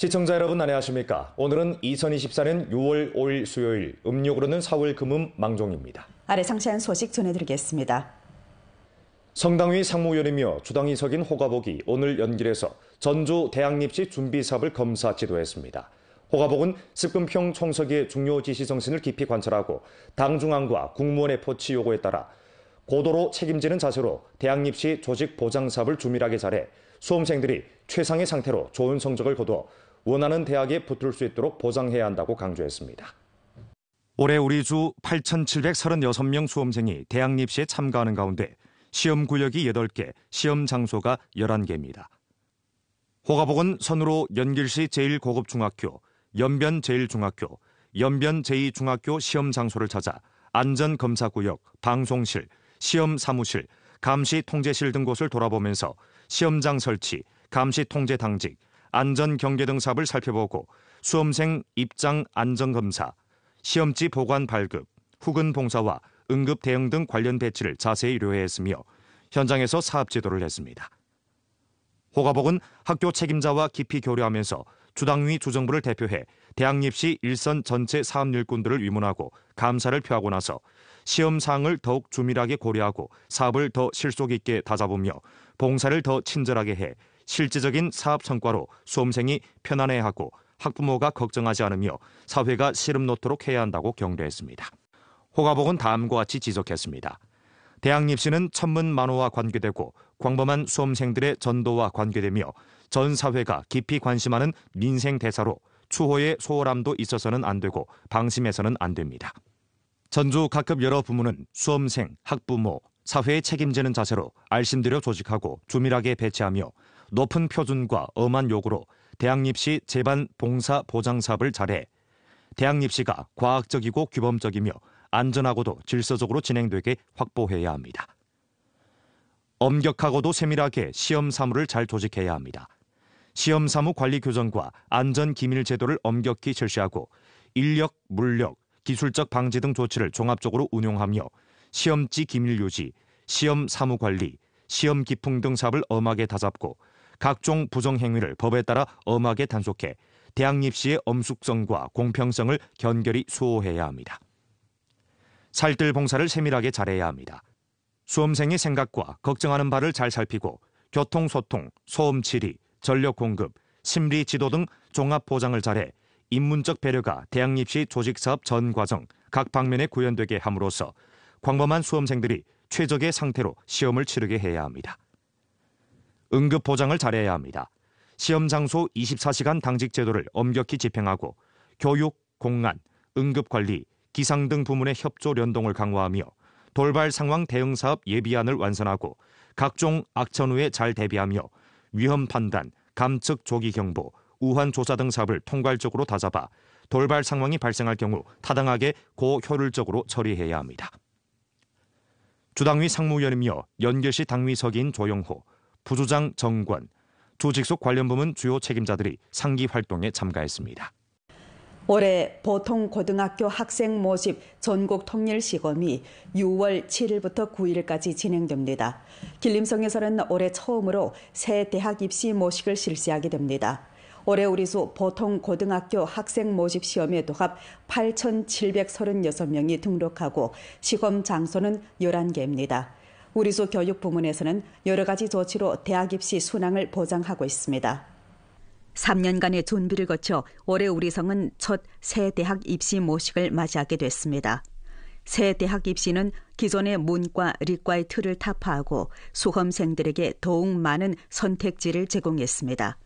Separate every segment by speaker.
Speaker 1: 시청자 여러분 안녕하십니까? 오늘은 2024년 6월 5일 수요일, 음력으로는 4월 금음 망종입니다.
Speaker 2: 아래 상세한 소식 전해드리겠습니다.
Speaker 1: 성당위 상무위원이며 주당이 석인 호가복이 오늘 연길에서 전주 대학립시 준비 사업을 검사 지도했습니다. 호가복은 습금평 총석의 중요 지시 정신을 깊이 관찰하고 당 중앙과 국무원의 포치 요구에 따라 고도로 책임지는 자세로 대학립시 조직 보장 사업을 주밀하게 잘해 수험생들이 최상의 상태로 좋은 성적을 거둬 원하는 대학에 붙을 수 있도록 보장해야 한다고 강조했습니다. 올해 우리 주 8,736명 수험생이 대학 입시에 참가하는 가운데 시험 구역이 8개, 시험 장소가 11개입니다. 호가복은 선으로 연길시 제1고급 중학교, 연변 제1중학교, 연변 제2중학교 시험 장소를 찾아 안전검사구역, 방송실, 시험사무실, 감시통제실 등 곳을 돌아보면서 시험장 설치, 감시통제 당직, 안전 경계 등 사업을 살펴보고 수험생 입장 안전 검사, 시험지 보관 발급, 후근 봉사와 응급 대응 등 관련 배치를 자세히 의뢰했으며 현장에서 사업 지도를 했습니다. 호가복은 학교 책임자와 깊이 교류하면서 주당위 주정부를 대표해 대학 입시 일선 전체 사업 률꾼들을 위문하고 감사를 표하고 나서 시험 사항을 더욱 주밀하게 고려하고 사업을 더 실속 있게 다잡으며 봉사를 더 친절하게 해 실질적인 사업 성과로 수험생이 편안해하고 학부모가 걱정하지 않으며 사회가 시름 놓도록 해야 한다고 경례했습니다. 호가복은 다음과 같이 지적했습니다. 대학 입시는 천문 만호와 관계되고 광범한 수험생들의 전도와 관계되며 전 사회가 깊이 관심하는 민생 대사로 추호의 소홀함도 있어서는 안 되고 방심해서는 안 됩니다. 전주 각급 여러 부문은 수험생, 학부모, 사회에 책임지는 자세로 알심들여 조직하고 조밀하게 배치하며 높은 표준과 엄한 요구로 대학 입시 재반 봉사 보장 사업을 잘해 대학 입시가 과학적이고 규범적이며 안전하고도 질서적으로 진행되게 확보해야 합니다. 엄격하고도 세밀하게 시험 사무를 잘 조직해야 합니다. 시험 사무 관리 교정과 안전 기밀 제도를 엄격히 실시하고 인력, 물력, 기술적 방지 등 조치를 종합적으로 운용하며 시험지 기밀 유지, 시험 사무 관리, 시험 기풍 등 사업을 엄하게 다잡고 각종 부정행위를 법에 따라 엄하게 단속해 대학 입시의 엄숙성과 공평성을 견결히 수호해야 합니다. 살뜰 봉사를 세밀하게 잘해야 합니다. 수험생의 생각과 걱정하는 바를 잘 살피고 교통 소통, 소음 치리, 전력 공급, 심리 지도 등 종합 보장을 잘해 인문적 배려가 대학 입시 조직 사업 전 과정 각 방면에 구현되게 함으로써 광범한 수험생들이 최적의 상태로 시험을 치르게 해야 합니다. 응급 보장을 잘해야 합니다. 시험 장소 24시간 당직 제도를 엄격히 집행하고 교육, 공안, 응급 관리, 기상 등 부문의 협조 연동을 강화하며 돌발 상황 대응 사업 예비안을 완성하고 각종 악천 후에 잘 대비하며 위험 판단, 감측 조기 경보, 우한 조사 등 사업을 통괄적으로 다잡아 돌발 상황이 발생할 경우 타당하게 고효율적으로 처리해야 합니다. 주당위 상무위원이며 연결시 당위석인 조영호, 부조장 정권 조직 속 관련 부문 주요 책임자들이 상기 활동에 참가했습니다.
Speaker 2: 올해 보통 고등학교 학생 모집 전국 통일 시험이 6월 7일부터 9일까지 진행됩니다. 길림성에서는 올해 처음으로 새 대학 입시 모식을 실시하게 됩니다. 올해 우리수 보통 고등학교 학생 모집 시험에 도합 8,736명이 등록하고 시험 장소는 11개입니다. 우리소 교육 부문에서는 여러 가지 조치로 대학 입시 순항을 보장하고 있습니다. 3년간의 준비를 거쳐 올해 우리성은 첫 새 대학 입시 모식을 맞이하게 됐습니다. 새 대학 입시는 기존의 문과, 리과의 틀을 타파하고 수험생들에게 더욱 많은 선택지를 제공했습니다.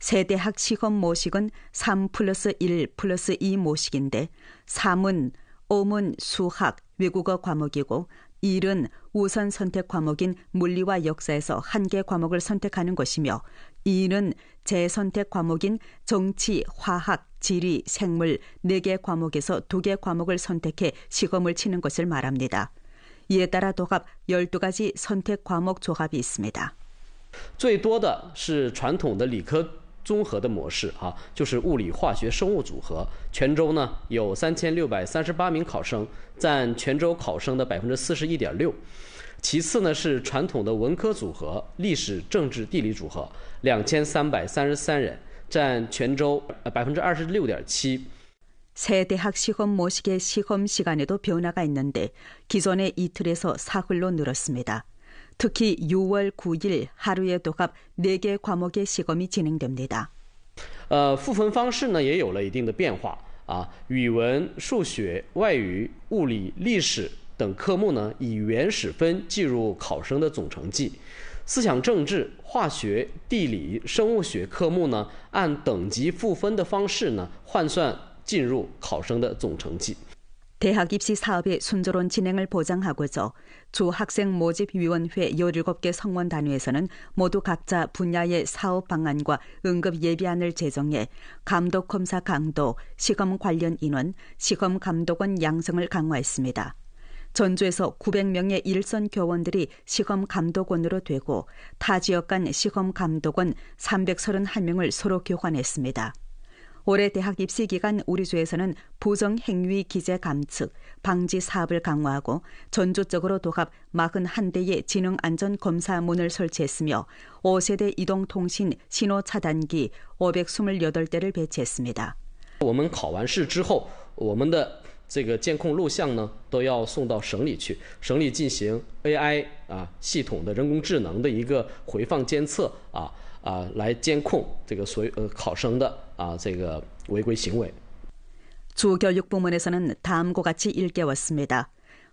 Speaker 2: 새 대학 시험 모식은 3 플러스 1 플러스 2 모식인데 3은 오문, 수학, 외국어 과목이고 1은 우선 선택 과목인 물리와 역사에서 한 개 과목을 선택하는 것이며 2는 재선택 과목인 정치, 화학, 지리, 생물 4개 과목에서 2개 과목을 선택해 시험을 치는 것을 말합니다. 이에 따라 도합 12가지 선택 과목 조합이
Speaker 3: 있습니다. 最多的是传统的理科综合的模式啊，就是物理、化学、生物组合。泉州呢有三千六百三十八名考生，占泉州考生的百分之四十一点六。其次呢是传统的文科组合，历史、政治、地理组合，两千三百三十三人，占泉州百分之二十六点七。
Speaker 2: 새대학시험모식의시험시간에도변화가있는데기존의이틀에서사흘로늘었습니다특히6월9일하루에도각네개과목의시험이진행됩니 다。
Speaker 3: 呃，赋分方式呢，也有了一定的变化。啊，语文、数学、外语、物理、历史等科目呢，以原始分计入考生的总成绩；思想政治、化学、地理、生物学科目呢，按等级赋分的方式呢，换算进入考生的总成绩。 대학
Speaker 2: 입시 사업의 순조로운 진행을 보장하고자 주 학생 모집 위원회 17개 성원 단위에서는 모두 각자 분야의 사업 방안과 응급 예비안을 제정해 감독 검사 강도, 시험 관련 인원, 시험 감독원 양성을 강화했습니다. 전주에서 900명의 일선 교원들이 시험 감독원으로 되고 타 지역 간 시험 감독원 331명을 서로 교환했습니다. 올해 대학 입시 기간 우리주에서는 보정 행위 기재 감축, 방지 사업을 강화하고 전조적으로 도합 41대의 지능 안전 검사문을 설치했으며 5세대 이동 통신 신호 차단기 528대를
Speaker 3: 배치했습니다. 我们考完试之后，我们的这个监控录像呢，都要送到省里去，省里进行 AI 系统的人工智能的一个回放监测来监控这个考生的啊这个违规行为。
Speaker 2: 주교육부문에서는 다음과 같이 일깨웠습니다.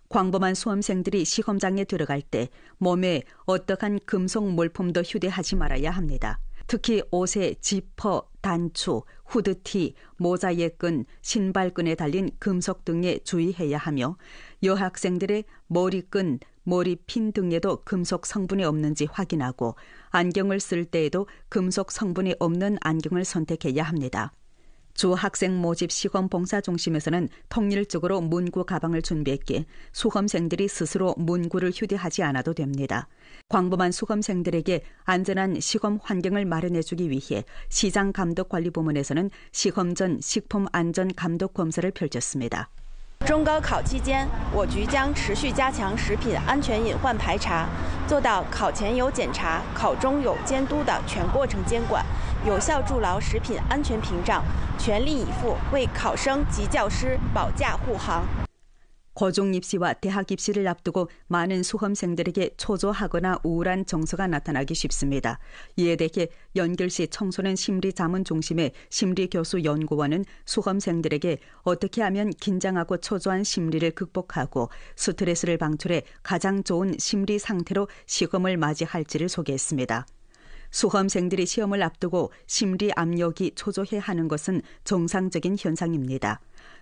Speaker 2: 광범한 수험생들이 시험장에 들어갈 때 몸에 어떠한 금속 물품도 휴대하지 말아야 합니다. 특히 옷에 지퍼, 단추, 후드티, 모자에 끈, 신발끈에 달린 금속 등에 주의해야 하며 여학생들의 머리끈, 머리핀 등에도 금속 성분이 없는지 확인하고 안경을 쓸 때에도 금속 성분이 없는 안경을 선택해야 합니다. 주 학생 모집 시험 봉사 중심에서는 통일적으로 문구 가방을 준비했기에 수험생들이 스스로 문구를 휴대하지 않아도 됩니다. 광범한 수험생들에게 안전한 시험 환경을 마련해주기 위해 시장감독관리부문에서는 시험 전 식품안전감독 검사를 펼쳤습니다. 中高考期间，我局将持续加强食品安全隐患排查，做到考前有检查、考中有监督的全过程监管，有效筑牢食品安全屏障，全力以赴为考生及教师保驾护航。 고종 입시와 대학 입시를 앞두고 많은 수험생들에게 초조하거나 우울한 정서가 나타나기 쉽습니다. 이에 대해 연결시 청소년 심리 자문 중심의 심리 교수 연구원은 수험생들에게 어떻게 하면 긴장하고 초조한 심리를 극복하고 스트레스를 방출해 가장 좋은 심리 상태로 시험을 맞이할지를 소개했습니다. 수험생들이 시험을 앞두고 심리 압력이 초조해 하는 것은 정상적인 현상입니다.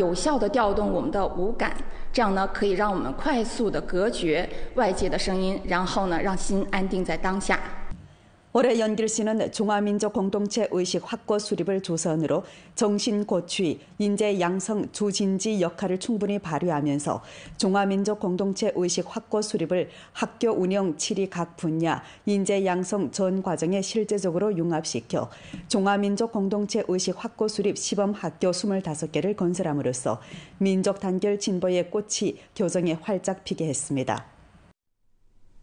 Speaker 2: 有效地调动我们的五感，这样呢，可以让我们快速地隔绝外界的声音，然后呢，让心安定在当下。 올해 연길 시는 종화민족 공동체 의식 확고 수립을 조선으로 정신 고취, 인재 양성 조진지 역할을 충분히 발휘하면서 종화민족 공동체 의식 확고 수립을 학교 운영 7위 각 분야 인재 양성 전 과정에 실제적으로 융합시켜 종화민족 공동체 의식 확고 수립 시범 학교 25개를 건설함으로써 민족 단결 진보의 꽃이 교정에 활짝 피게 했습니다.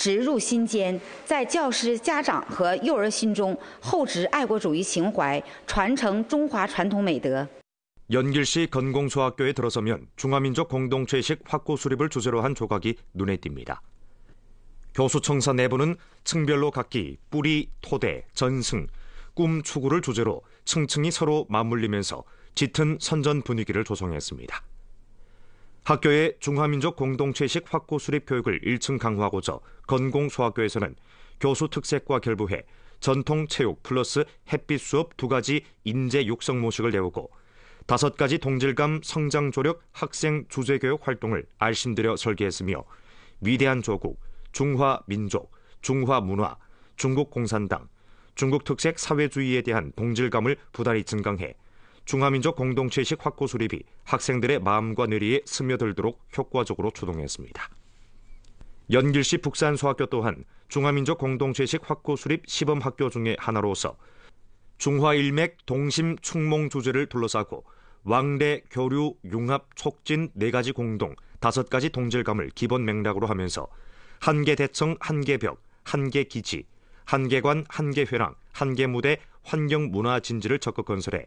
Speaker 2: 植入心间，在教师、家长和幼儿心中厚植爱国主义情怀，传承中华传统美德.
Speaker 1: 연길시 건공초등학교에 들어서면 중화민족 공동체의식 확고 수립을 주제로 한 조각이 눈에 띕니다. 교수청사 내부는 층별로 각기 뿌리, 토대, 전승, 꿈, 추구를 주제로 층층이 서로 맞물리면서 짙은 선전 분위기를 조성했습니다. 학교의 중화민족 공동체식 확고 수립 교육을 1층 강화하고자 건공소학교에서는 교수 특색과 결부해 전통 체육 플러스 햇빛 수업 두 가지 인재 육성 모식을 내우고 다섯 가지 동질감 성장 조력 학생 주제 교육 활동을 알신들여 설계했으며 위대한 조국, 중화 민족, 중화 문화, 중국 공산당, 중국 특색 사회주의에 대한 동질감을 부단히 증강해 중화민족 공동체식 확고 수립이 학생들의 마음과 뇌리에 스며들도록 효과적으로 조동했습니다. 연길시 북산소학교 또한 중화민족 공동체식 확고 수립 시범학교 중의 하나로서 중화일맥 동심 충몽 조제를 둘러싸고 왕래, 교류, 융합, 촉진 네 가지 공동, 다섯 가지 동질감을 기본 맥락으로 하면서 한계 대청, 한계 벽, 한계 기지, 한계관, 한계 회랑, 한계 무대, 환경 문화 진지를 적극 건설해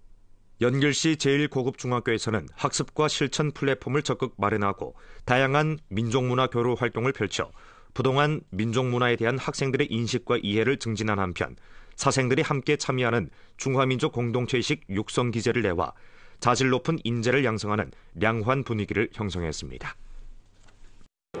Speaker 1: 연결시 제1고급중학교에서는 학습과 실천 플랫폼을 적극 마련하고 다양한 민족문화 교류 활동을 펼쳐 부동안 민족문화에 대한 학생들의 인식과 이해를 증진한 한편 사생들이 함께 참여하는 중화민족 공동체의식 육성 기제를 내와
Speaker 3: 자질 높은 인재를 양성하는
Speaker 1: 양환 분위기를 형성했습니다.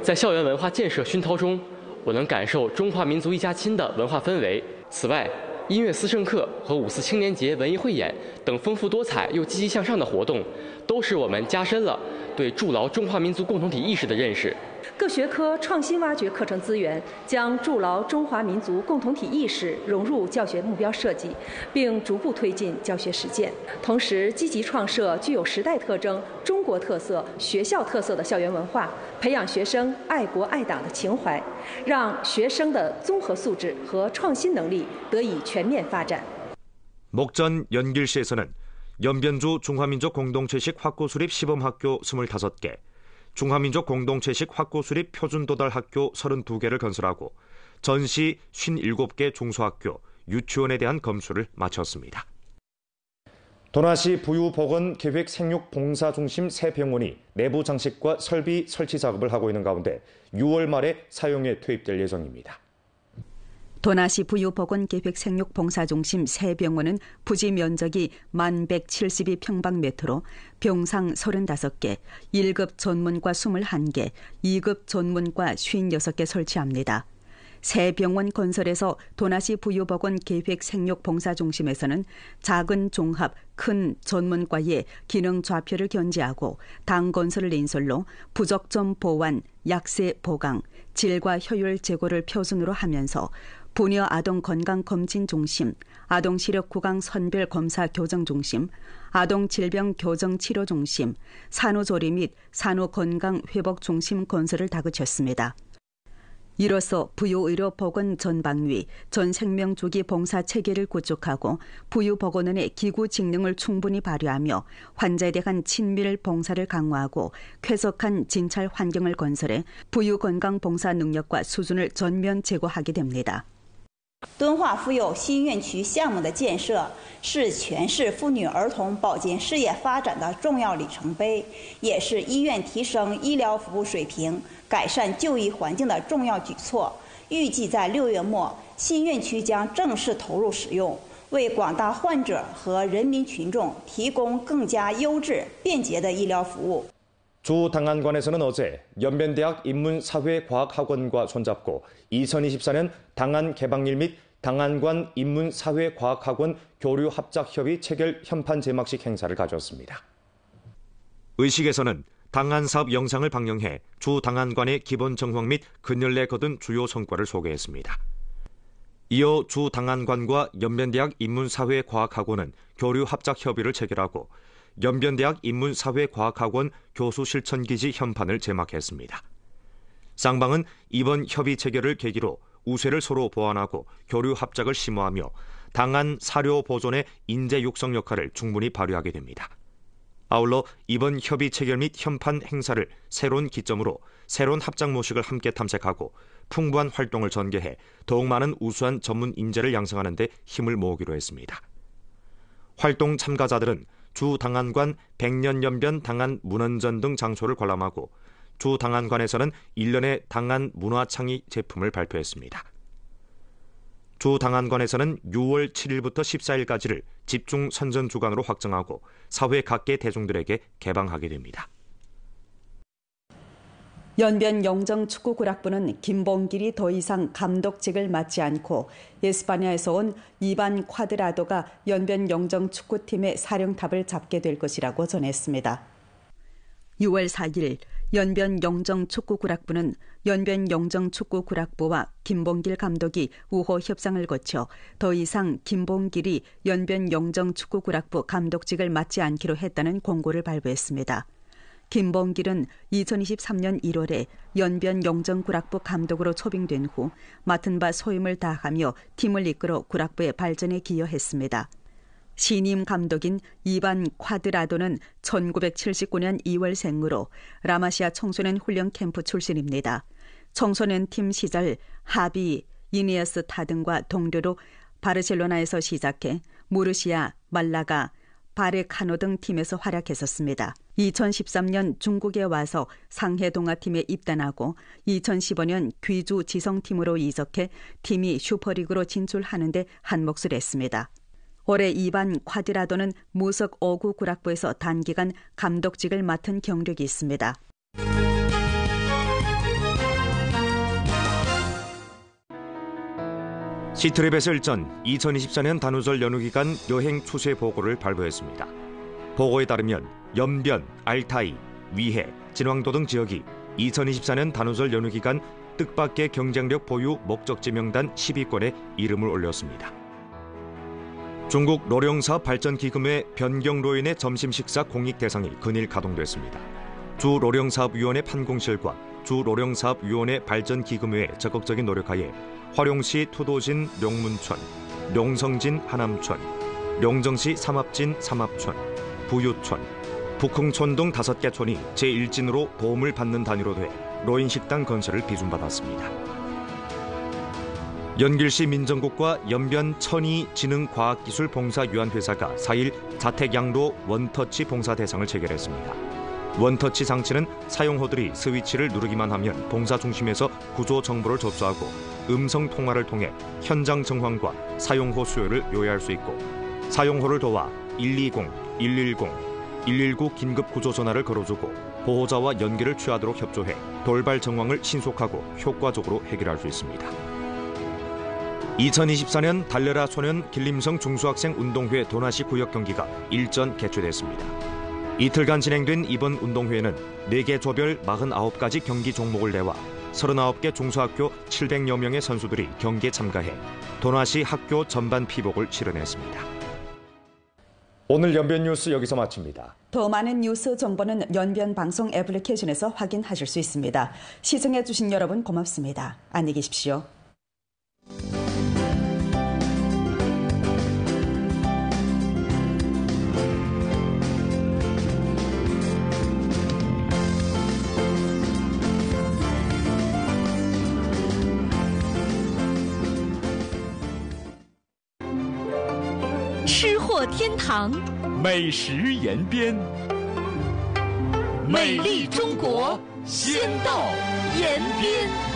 Speaker 3: 在校园文化建设熏陶中，我能感受中华民族一家亲的文化氛围。此外，音乐思政课和五四青年节文艺汇演等丰富多彩又积极向上的活动，都使我们加深了对筑牢中华民族共同体意识的认识。各
Speaker 2: 学科创新挖掘课程资源，将筑牢中华民族共同体意识融入教学目标设计，并逐步推进教学实践。同时，积极创设具有时代特征、中国特色、学校特色的校园文化，培养学生爱国爱党的情怀，让学生的综合素质和创新能力得以全面发展。
Speaker 1: 목전연길시에서는연변주중화민족공동체식수립시범학교25개 중화민족 공동체식 확고수립 표준도달학교 32개를 건설하고 전시 57개 중소학교, 유치원에 대한 검수를 마쳤습니다. 도나시 부유보건 계획 생육 봉사 중심 새 병원이 내부 장식과 설비 설치 작업을 하고 있는 가운데 6월 말에 사용에 투입될 예정입니다.
Speaker 2: 도나시 부유보건계획 생육봉사중심 새 병원은 부지 면적이 1172평방미터로 병상 35개, 1급 전문과 21개, 2급 전문과 56개 설치합니다. 새 병원 건설에서 도나시 부유보건 계획 생육 봉사 중심에서는 작은 종합, 큰 전문과의 기능 좌표를 견제하고당 건설을 인솔로 부적점 보완, 약세 보강, 질과 효율 제고를 표준으로 하면서 보녀 아동 건강 검진 중심, 아동 시력 구강 선별 검사 교정 중심, 아동 질병 교정 치료 중심, 산후조리 및 산후 건강 회복 중심 건설을 다그쳤습니다. 이로써 부유의료 보건 전방위, 전생명조기 봉사 체계를 구축하고 부유보건원의 기구 직능을 충분히 발휘하며 환자에 대한 친밀 봉사를 강화하고 쾌적한 진찰 환경을 건설해 부유건강 봉사 능력과 수준을 전면 제고하게 됩니다. 敦化妇幼新院区项目的建设是全市妇女儿童保健事业发展的重要里程碑，也是医院提升医疗服务水平、改善就医环境的重要举措。预计在六月末，新院区将正式投入使用，为广大患者和人民群众提供更加优质、便捷的医疗服务。
Speaker 1: 조당한관에서는 어제 연변대학 인문사회과학학원과 손잡고 2024년 당한 개방일 및당한관 인문사회과학학원 교류합작협의 체결 현판 제막식 행사를 가졌습니다. 의식에서는 당한 사업 영상을 방영해 주당한관의 기본 정황 및 근열 내 거둔 주요 성과를 소개했습니다. 이어 주당한관과 연변대학 인문사회과학학원은 교류합작협의를 체결하고 연변대학 인문사회과학학원 교수 실천기지 현판을 제막했습니다. 쌍방은 이번 협의 체결을 계기로 우세를 서로 보완하고 교류 합작을 심화하며 당한 사료 보존의 인재 육성 역할을 충분히 발휘하게 됩니다. 아울러 이번 협의 체결 및 현판 행사를 새로운 기점으로 새로운 합작 모식을 함께 탐색하고 풍부한 활동을 전개해 더욱 많은 우수한 전문 인재를 양성하는 데 힘을 모으기로 했습니다. 활동 참가자들은 주 당안관 백년연변 당안 문헌전 등 장소를 관람하고 주 당안관에서는 일련의 당안 문화창의 제품을 발표했습니다. 주 당안관에서는 6월 7일부터 14일까지를 집중 선전 주간으로 확정하고 사회 각계 대중들에게 개방하게 됩니다.
Speaker 2: 연변 영정축구구락부는 김봉길이 더 이상 감독직을 맡지 않고 에스파냐에서 온 이반 콰드라도가 연변 영정축구팀의 사령탑을 잡게 될 것이라고 전했습니다. 6월 4일 연변 영정축구구락부는 연변 영정축구구락부와 김봉길 감독이 우호 협상을 거쳐 더 이상 김봉길이 연변 영정축구구락부 감독직을 맡지 않기로 했다는 공고를 발부했습니다. 김범길은 2023년 1월에 연변 영정구락부 감독으로 초빙된 후 맡은 바 소임을 다하며 팀을 이끌어 구락부의 발전에 기여했습니다. 신임 감독인 이반 콰드라도는 1979년 2월생으로 라마시아 청소년 훈련 캠프 출신입니다. 청소년 팀 시절 하비, 이니에스 타 등과 동료로 바르셀로나에서 시작해 무르시아, 말라가, 바레카노 등 팀에서 활약했었습니다. 2013년 중국에 와서 상해 동아팀에 입단하고 2015년 귀주 지성팀으로 이적해 팀이 슈퍼리그로 진출하는데 한몫을 했습니다. 올해 이반 과디라도는 무석 어구 구락부에서 단기간 감독직을 맡은 경력이 있습니다.
Speaker 1: 시트랩에서 일전 2024년 단우절 연휴 기간 여행 추세 보고를 발표했습니다. 보고에 따르면 연변, 알타이, 위해, 진왕도 등 지역이 2024년 단우절 연휴 기간 뜻밖의 경쟁력 보유 목적지 명단 10위권에 이름을 올렸습니다. 중국 노령사 발전기금의 변경 로인해 점심 식사 공익 대상이 근일 가동됐습니다. 주 노령사업위원회 판공실과 주로령사업위원회 발전기금회에 적극적인 노력하에 화룡시 투도진 룡문촌, 룡성진 하남촌, 룡정시 삼합진 삼합촌, 부유촌, 북흥촌 등 다섯 개 촌이 제1진으로 도움을 받는 단위로 돼 로인식당 건설을 비준받았습니다. 연길시 민정국과 연변 천이지능과학기술봉사유한회사가 4일 자택양로 원터치 봉사 대상을 체결했습니다. 원터치 장치는 사용호들이 스위치를 누르기만 하면 봉사 중심에서 구조 정보를 접수하고 음성 통화를 통해 현장 정황과 사용호 수요를 요해할 수 있고 사용호를 도와 120, 110, 119 긴급 구조 전화를 걸어주고 보호자와 연계를 취하도록 협조해 돌발 정황을 신속하고 효과적으로 해결할 수 있습니다. 2024년 달려라 소년 길림성 중수학생 운동회 도나시 구역 경기가 일전 개최됐습니다. 이틀간 진행된 이번 운동회는 4개 조별 49가지 경기 종목을 내와 39개 중소학교 700여 명의 선수들이 경기에 참가해 도나시 학교 전반 피복을 치러냈습니다. 오늘 연변 뉴스 여기서 마칩니다.
Speaker 2: 더 많은 뉴스 정보는 연변 방송 애플리케이션에서 확인하실 수 있습니다. 시청해 주신 여러분 고맙습니다. 안녕히 계십시오. 过天堂，
Speaker 3: 美食延边，美丽中国，先到延边。